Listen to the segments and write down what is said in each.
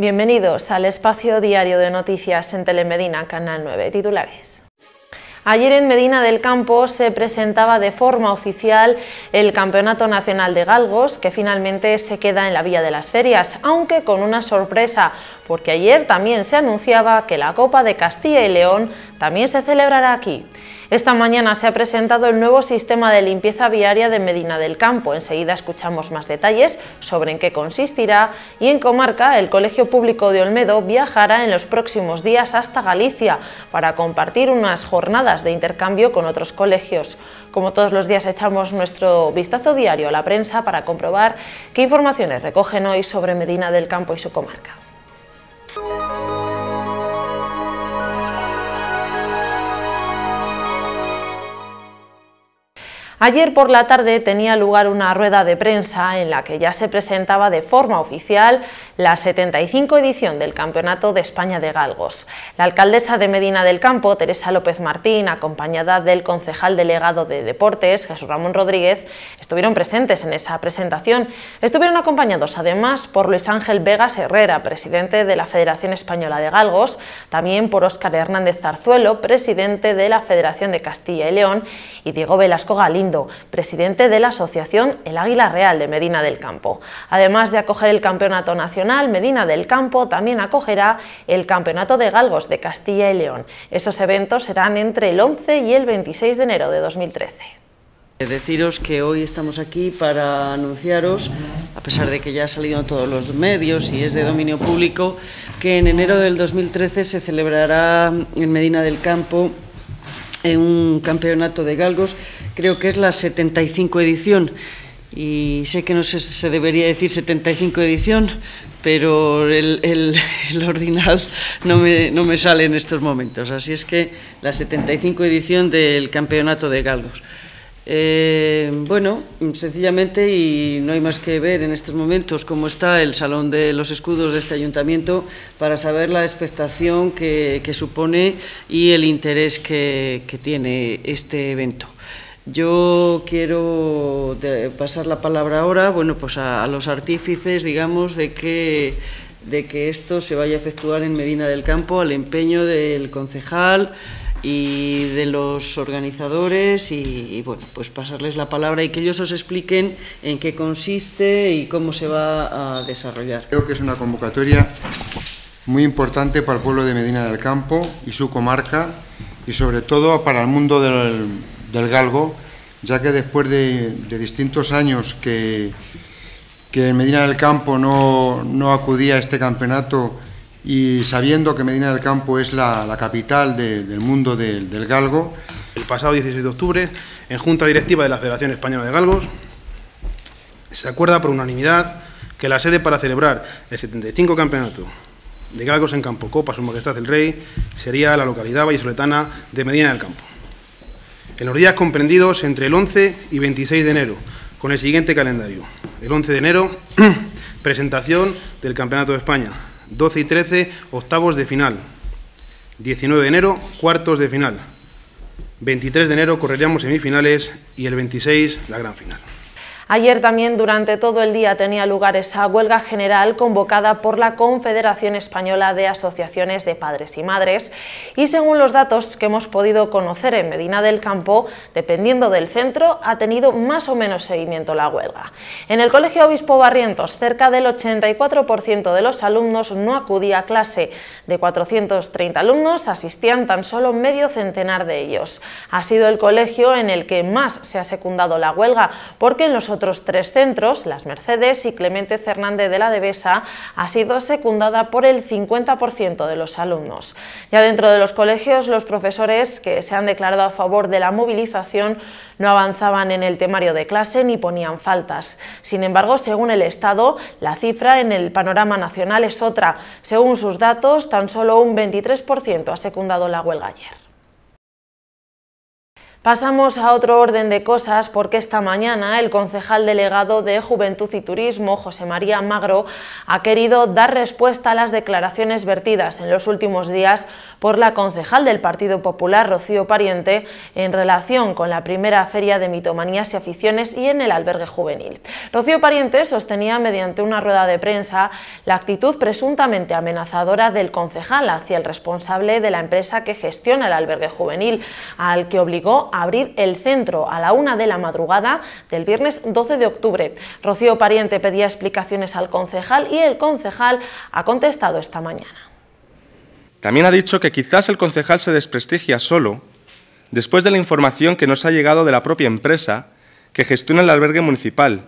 Bienvenidos al espacio diario de noticias en Telemedina, Canal 9, titulares. Ayer en Medina del Campo se presentaba de forma oficial el Campeonato Nacional de Galgos, que finalmente se queda en la Vía de las Ferias, aunque con una sorpresa, porque ayer también se anunciaba que la Copa de Castilla y León también se celebrará aquí. Esta mañana se ha presentado el nuevo sistema de limpieza viaria de Medina del Campo. Enseguida escuchamos más detalles sobre en qué consistirá y en comarca el Colegio Público de Olmedo viajará en los próximos días hasta Galicia para compartir unas jornadas de intercambio con otros colegios. Como todos los días echamos nuestro vistazo diario a la prensa para comprobar qué informaciones recogen hoy sobre Medina del Campo y su comarca. Ayer por la tarde tenía lugar una rueda de prensa en la que ya se presentaba de forma oficial la 75 edición del Campeonato de España de Galgos. La alcaldesa de Medina del Campo, Teresa López Martín, acompañada del concejal delegado de Deportes, Jesús Ramón Rodríguez, estuvieron presentes en esa presentación. Estuvieron acompañados además por Luis Ángel Vegas Herrera, presidente de la Federación Española de Galgos, también por Óscar Hernández Zarzuelo, presidente de la Federación de Castilla y León, y Diego Velasco Galín presidente de la Asociación El Águila Real de Medina del Campo. Además de acoger el Campeonato Nacional, Medina del Campo también acogerá el Campeonato de Galgos de Castilla y León. Esos eventos serán entre el 11 y el 26 de enero de 2013. Eh, deciros que hoy estamos aquí para anunciaros, a pesar de que ya ha salido en todos los medios y es de dominio público, que en enero del 2013 se celebrará en Medina del Campo en un campeonato de galgos, creo que es la 75 edición. Y sé que no se, se debería decir 75 edición, pero el, ordinal no me, no me, sale en estos momentos. Así es que la 75 edición del campeonato de galgos. Eh, bueno, sencillamente, y no hay más que ver en estos momentos cómo está el Salón de los Escudos de este ayuntamiento para saber la expectación que, supone y el interés que, tiene este evento. Yo quiero pasar la palabra ahora, bueno, pues a, los artífices, digamos, de que de que esto se vaya a efectuar en Medina del Campo al empeño del concejal, y de los organizadores y, bueno, pues pasarles la palabra y que ellos os expliquen en qué consiste y cómo se va a desarrollar. Creo que es una convocatoria muy importante para el pueblo de Medina del Campo y su comarca y sobre todo para el mundo del, galgo, ya que después de, distintos años que, que Medina del Campo no, no acudía a este campeonato, y sabiendo que Medina del Campo es la, capital del mundo del galgo. El pasado 16 de octubre, en Junta Directiva de la Federación Española de Galgos, se acuerda por unanimidad que la sede para celebrar el 75 Campeonato de Galgos en Campo Copa Su Majestad el Rey sería la localidad vallisoletana de Medina del Campo. En los días comprendidos entre el 11 y 26 de enero, con el siguiente calendario. El 11 de enero, presentación del Campeonato de España, 12 y 13, octavos de final. 19 de enero, cuartos de final. 23 de enero correríamos semifinales y el 26 la gran final. Ayer también durante todo el día tenía lugar esa huelga general convocada por la Confederación Española de Asociaciones de Padres y Madres y según los datos que hemos podido conocer en Medina del Campo, dependiendo del centro, ha tenido más o menos seguimiento la huelga. En el Colegio Obispo Barrientos, cerca del 84% de los alumnos no acudía a clase. De 430 alumnos asistían tan solo medio centenar de ellos. Ha sido el colegio en el que más se ha secundado la huelga, porque en los otros tres centros, Las Mercedes y Clemente Fernández de la Devesa, ha sido secundada por el 50% de los alumnos. Ya dentro de los colegios, los profesores que se han declarado a favor de la movilización no avanzaban en el temario de clase ni ponían faltas. Sin embargo, según el Estado, la cifra en el panorama nacional es otra. Según sus datos, tan solo un 23% ha secundado la huelga ayer. Pasamos a otro orden de cosas porque esta mañana el concejal delegado de Juventud y Turismo, José María Magro, ha querido dar respuesta a las declaraciones vertidas en los últimos días por la concejal del Partido Popular, Rocío Pariente, en relación con la primera feria de mitomanías y aficiones y en el albergue juvenil. Rocío Pariente sostenía mediante una rueda de prensa la actitud presuntamente amenazadora del concejal hacia el responsable de la empresa que gestiona el albergue juvenil, al que obligó abrir el centro a la una de la madrugada del viernes 12 de octubre. Rocío Pariente pedía explicaciones al concejal y el concejal ha contestado esta mañana. También ha dicho que quizás el concejal se desprestigia solo después de la información que nos ha llegado de la propia empresa que gestiona el albergue municipal,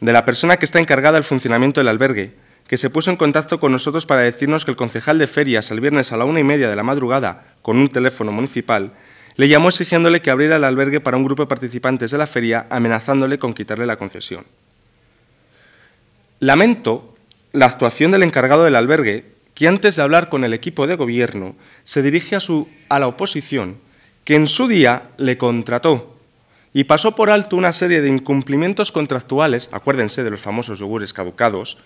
de la persona que está encargada del funcionamiento del albergue, que se puso en contacto con nosotros para decirnos que el concejal de ferias el viernes a la una y media de la madrugada, con un teléfono municipal, le llamó exigiéndole que abriera el albergue para un grupo de participantes de la feria, amenazándole con quitarle la concesión. Lamento la actuación del encargado del albergue, que antes de hablar con el equipo de gobierno se dirige a, la oposición, que en su día le contrató y pasó por alto una serie de incumplimientos contractuales, acuérdense de los famosos yogures caducados,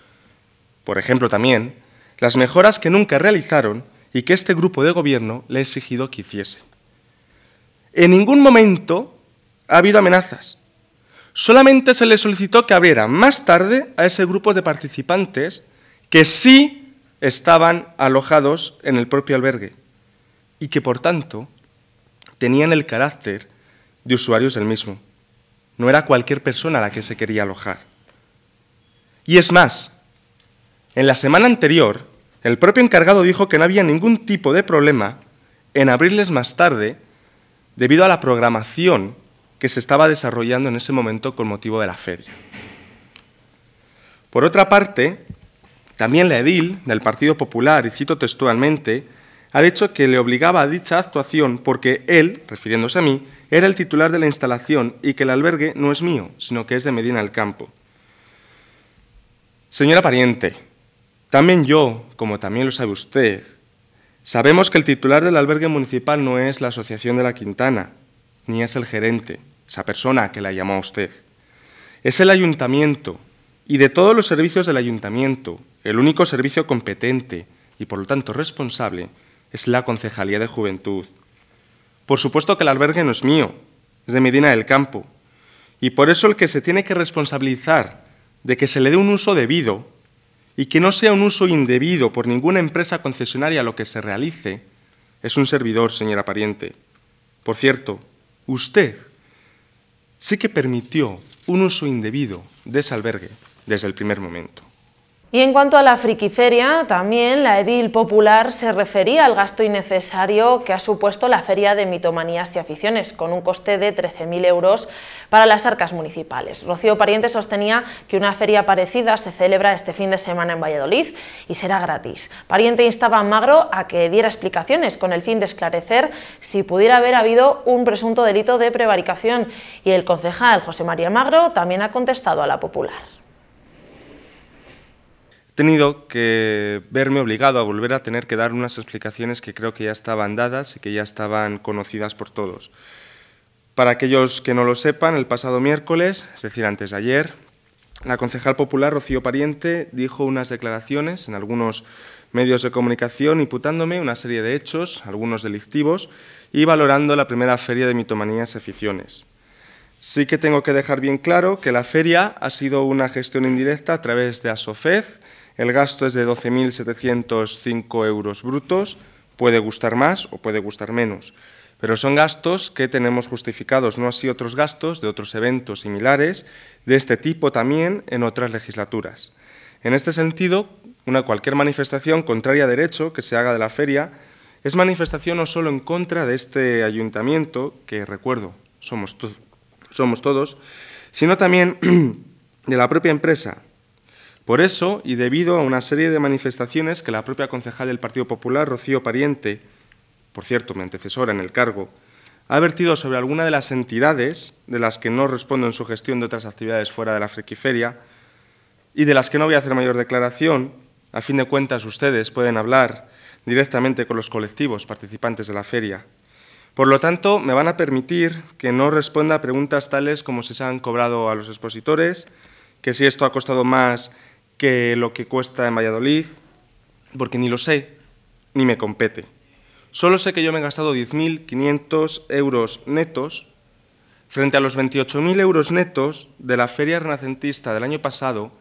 por ejemplo también, las mejoras que nunca realizaron y que este grupo de gobierno le ha exigido que hiciese. En ningún momento ha habido amenazas. Solamente se le solicitó que abriera más tarde a ese grupo de participantes que sí estaban alojados en el propio albergue y que por tanto tenían el carácter de usuarios del mismo. No era cualquier persona a la que se quería alojar. Y es más, en la semana anterior, el propio encargado dijo que no había ningún tipo de problema en abrirles más tarde debido a la programación que se estaba desarrollando en ese momento con motivo de la feria. Por otra parte, también la edil del Partido Popular, y cito textualmente, ha dicho que le obligaba a dicha actuación porque él, refiriéndose a mí, era el titular de la instalación y que el albergue no es mío, sino que es de Medina del Campo. Señora Pariente, también yo, como también lo sabe usted, Sabemos que el titular del albergue municipal no es la Asociación de la Quintana, ni es el gerente, esa persona que la llamó a usted. Es el ayuntamiento y de todos los servicios del ayuntamiento, el único servicio competente y por lo tanto responsable es la Concejalía de Juventud. Por supuesto que el albergue no es mío, es de Medina del Campo, y por eso el que se tiene que responsabilizar de que se le dé un uso debido y que no sea un uso indebido por ninguna empresa concesionaria lo que se realice, es un servidor, señora pariente. Por cierto, usted sí que permitió un uso indebido de ese albergue desde el primer momento. Y en cuanto a la friquiferia, también la edil popular se refería al gasto innecesario que ha supuesto la feria de mitomanías y aficiones, con un coste de 13.000 euros para las arcas municipales. Rocío Pariente sostenía que una feria parecida se celebra este fin de semana en Valladolid y será gratis. Pariente instaba a Magro a que diera explicaciones con el fin de esclarecer si pudiera haber habido un presunto delito de prevaricación y el concejal José María Magro también ha contestado a la popular tenido que verme obligado a volver a tener que dar unas explicaciones que creo que ya estaban dadas y que ya estaban conocidas por todos. Para aquellos que no lo sepan, el pasado miércoles, es decir, antes de ayer, la concejal popular Rocío Pariente dijo unas declaraciones en algunos medios de comunicación imputándome una serie de hechos, algunos delictivos, y valorando la primera feria de mitomanías y aficiones. Sí que tengo que dejar bien claro que la feria ha sido una gestión indirecta a través de ASOFEZ, el gasto es de 12.705 euros brutos, puede gustar más o puede gustar menos, pero son gastos que tenemos justificados, no así otros gastos de otros eventos similares de este tipo también en otras legislaturas. En este sentido, una cualquier manifestación contraria a derecho que se haga de la feria es manifestación no solo en contra de este ayuntamiento, que recuerdo, somos, somos todos, sino también de la propia empresa, por eso, y debido a una serie de manifestaciones que la propia concejal del Partido Popular, Rocío Pariente, por cierto, mi antecesora en el cargo, ha vertido sobre alguna de las entidades de las que no respondo en su gestión de otras actividades fuera de la frequiferia y de las que no voy a hacer mayor declaración, a fin de cuentas ustedes pueden hablar directamente con los colectivos participantes de la feria. Por lo tanto, me van a permitir que no responda a preguntas tales como si se han cobrado a los expositores, que si esto ha costado más que lo que cuesta en Valladolid, porque ni lo sé, ni me compete. Solo sé que yo me he gastado 10.500 euros netos frente a los 28.000 euros netos de la Feria Renacentista del año pasado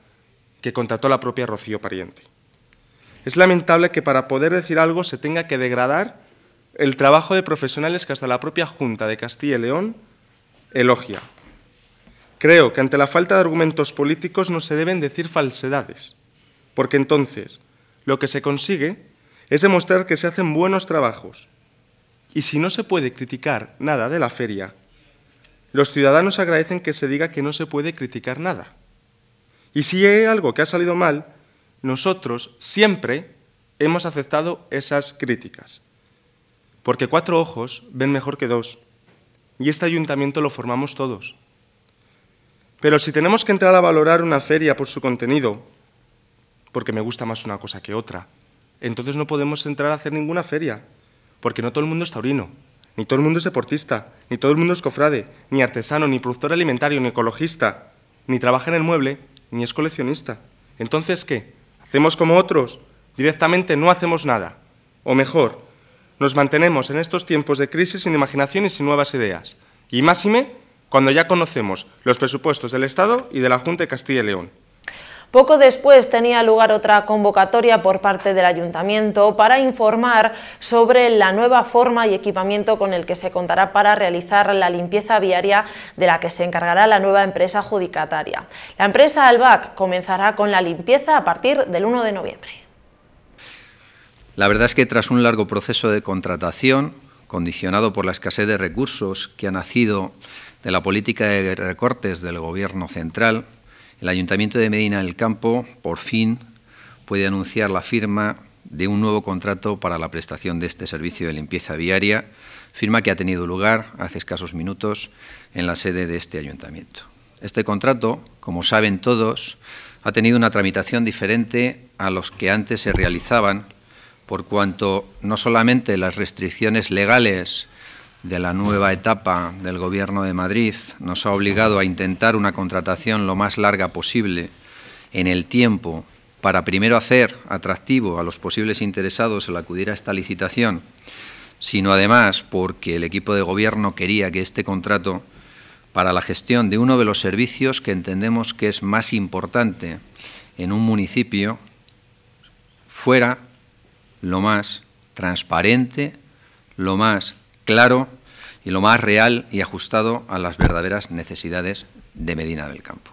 que contrató la propia Rocío Pariente. Es lamentable que para poder decir algo se tenga que degradar el trabajo de profesionales que hasta la propia Junta de Castilla y León elogia. Creo que ante la falta de argumentos políticos no se deben decir falsedades, porque entonces lo que se consigue es demostrar que se hacen buenos trabajos. Y si no se puede criticar nada de la feria, los ciudadanos agradecen que se diga que no se puede criticar nada. Y si hay algo que ha salido mal, nosotros siempre hemos aceptado esas críticas. Porque cuatro ojos ven mejor que dos. Y este ayuntamiento lo formamos todos. Pero si tenemos que entrar a valorar una feria por su contenido, porque me gusta más una cosa que otra, entonces no podemos entrar a hacer ninguna feria, porque no todo el mundo es taurino, ni todo el mundo es deportista, ni todo el mundo es cofrade, ni artesano, ni productor alimentario, ni ecologista, ni trabaja en el mueble, ni es coleccionista. Entonces, ¿qué? ¿Hacemos como otros? Directamente no hacemos nada. O mejor, nos mantenemos en estos tiempos de crisis sin imaginación y sin nuevas ideas. Y máxime cuando ya conocemos los presupuestos del Estado y de la Junta de Castilla y León. Poco después tenía lugar otra convocatoria por parte del Ayuntamiento para informar sobre la nueva forma y equipamiento con el que se contará para realizar la limpieza viaria de la que se encargará la nueva empresa adjudicataria. La empresa Albac comenzará con la limpieza a partir del 1 de noviembre. La verdad es que tras un largo proceso de contratación, condicionado por la escasez de recursos que ha nacido de la política de recortes del Gobierno central, el Ayuntamiento de Medina del Campo por fin puede anunciar la firma de un nuevo contrato para la prestación de este servicio de limpieza viaria, firma que ha tenido lugar hace escasos minutos en la sede de este ayuntamiento. Este contrato, como saben todos, ha tenido una tramitación diferente a los que antes se realizaban, por cuanto no solamente las restricciones legales de la nueva etapa del Gobierno de Madrid nos ha obligado a intentar una contratación lo más larga posible en el tiempo para primero hacer atractivo a los posibles interesados el acudir a esta licitación, sino además porque el equipo de Gobierno quería que este contrato para la gestión de uno de los servicios que entendemos que es más importante en un municipio fuera lo más transparente, lo más claro y lo más real y ajustado a las verdaderas necesidades de Medina del Campo.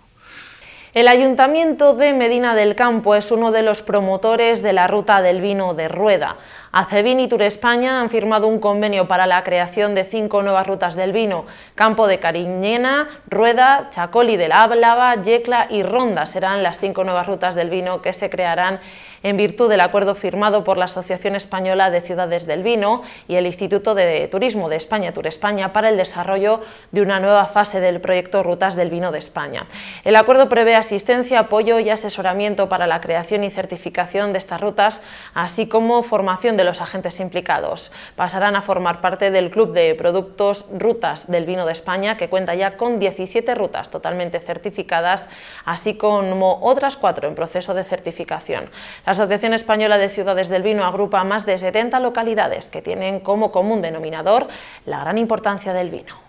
El Ayuntamiento de Medina del Campo es uno de los promotores de la Ruta del Vino de Rueda. Acevin y Tour España han firmado un convenio para la creación de cinco nuevas rutas del vino. Campo de Cariñena, Rueda, Chacoli de la Ablava, Yecla y Ronda serán las cinco nuevas rutas del vino que se crearán en virtud del acuerdo firmado por la Asociación Española de Ciudades del Vino y el Instituto de Turismo de España, Tour España, para el desarrollo de una nueva fase del proyecto Rutas del Vino de España. El acuerdo prevé asistencia, apoyo y asesoramiento para la creación y certificación de estas rutas, así como formación de los agentes implicados. Pasarán a formar parte del Club de Productos Rutas del Vino de España, que cuenta ya con 17 rutas totalmente certificadas, así como otras cuatro en proceso de certificación. La Asociación Española de Ciudades del Vino agrupa a más de 70 localidades que tienen como común denominador la gran importancia del vino.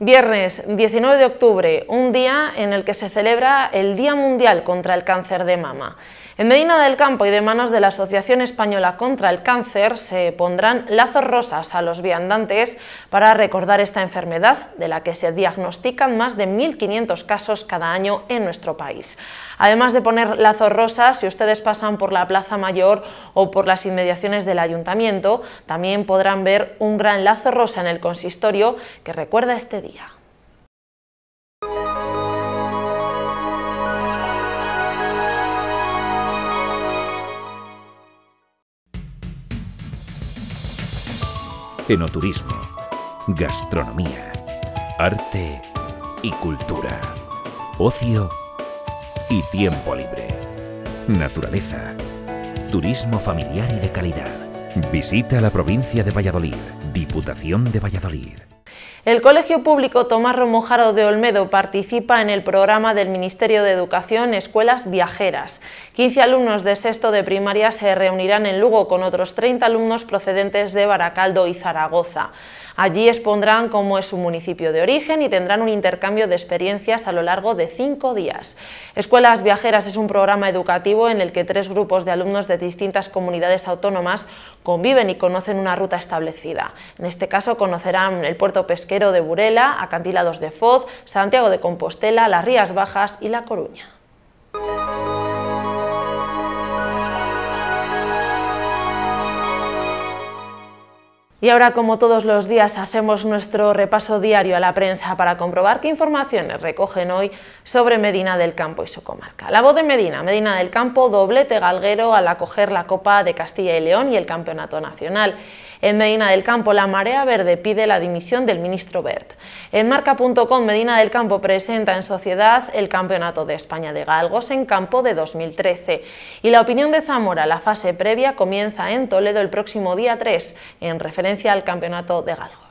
Viernes 19 de octubre, un día en el que se celebra el Día Mundial contra el Cáncer de Mama. En Medina del Campo y de manos de la Asociación Española contra el Cáncer se pondrán lazos rosas a los viandantes para recordar esta enfermedad de la que se diagnostican más de 1.500 casos cada año en nuestro país. Además de poner lazos rosas, si ustedes pasan por la Plaza Mayor o por las inmediaciones del Ayuntamiento, también podrán ver un gran lazo rosa en el consistorio que recuerda este día. enoturismo, gastronomía, arte y cultura, ocio y tiempo libre, naturaleza, turismo familiar y de calidad. Visita la provincia de Valladolid, Diputación de Valladolid. El Colegio Público Tomás Romojaro de Olmedo participa en el programa del Ministerio de Educación Escuelas Viajeras. 15 alumnos de sexto de primaria se reunirán en Lugo con otros 30 alumnos procedentes de Baracaldo y Zaragoza. Allí expondrán cómo es su municipio de origen y tendrán un intercambio de experiencias a lo largo de cinco días. Escuelas Viajeras es un programa educativo en el que tres grupos de alumnos de distintas comunidades autónomas conviven y conocen una ruta establecida. En este caso conocerán el puerto pesquero de Burela, Acantilados de Foz, Santiago de Compostela, las Rías Bajas y La Coruña. Y ahora, como todos los días, hacemos nuestro repaso diario a la prensa para comprobar qué informaciones recogen hoy sobre Medina del Campo y su comarca. La voz de Medina, Medina del Campo, doblete galguero al acoger la Copa de Castilla y León y el Campeonato Nacional. En Medina del Campo, la Marea Verde pide la dimisión del ministro Bert. En Marca.com, Medina del Campo presenta en sociedad el Campeonato de España de Galgos en campo de 2013. Y la opinión de Zamora, la fase previa comienza en Toledo el próximo día 3, en referencia al Campeonato de Galgos.